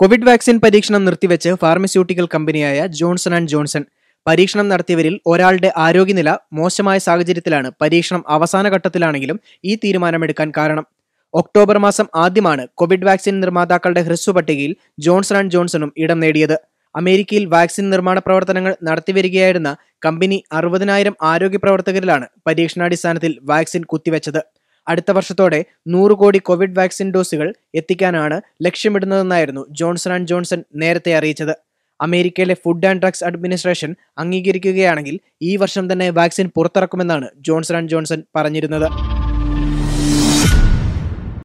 Covid vaccine പരീക്ഷണം നിർത്തിവെച്ച് pharmaceutical കമ്പനിയായ ജോൺസൺ ആൻഡ് ജോൺസൺ പരീക്ഷണം നടത്തിയവരിൽ ഒരാളുടെ ആരോഗ്യനില മോശമായ സാഹചര്യത്തിലാണ് പരീക്ഷണം അവസാന ഘട്ടത്തിലാണെങ്കിലും ഈ തീരുമാനമെടുക്കാൻ കാരണം ഒക്ടോബർ മാസം ആദ്യമാണ് കോവിഡ് വാക്സിൻ നിർമ്മാതാക്കളുടെ ഹ്രസ്വ പട്ടികയിൽ ജോൺസൺ ആൻഡ് ജോൺസണും ഇടം നേടിയത് അമേരിക്കയിൽ വാക്സിൻ നിർമ്മാണ പ്രവർത്തനങ്ങൾ നടത്തിവരികയായിരുന്ന കമ്പനി അറുപതിനായിരം ആരോഗ്യ പ്രവർത്തകരിലാണ് പരീക്ഷണാടിസ്ഥാനത്തിൽ വാക്സിൻ കുത്തിവെച്ചത് അടുത്ത വർഷത്തോടെ നൂറ് കോടി കോവിഡ് വാക്സിൻ ഡോസുകൾ എത്തിക്കാനാണ് ലക്ഷ്യമിടുന്നതെന്നായിരുന്നു ജോൺസൺ ആൻഡ് ജോൺസൺ നേരത്തെ അറിയിച്ചത് അമേരിക്കയിലെ ഫുഡ് ആൻഡ് ഡ്രഗ്സ് അഡ്മിനിസ്ട്രേഷൻ അംഗീകരിക്കുകയാണെങ്കിൽ ഈ വർഷം തന്നെ വാക്സിൻ പുറത്തിറക്കുമെന്നാണ് ജോൺസൺ ആൻഡ് ജോൺസൺ പറഞ്ഞിരുന്നത്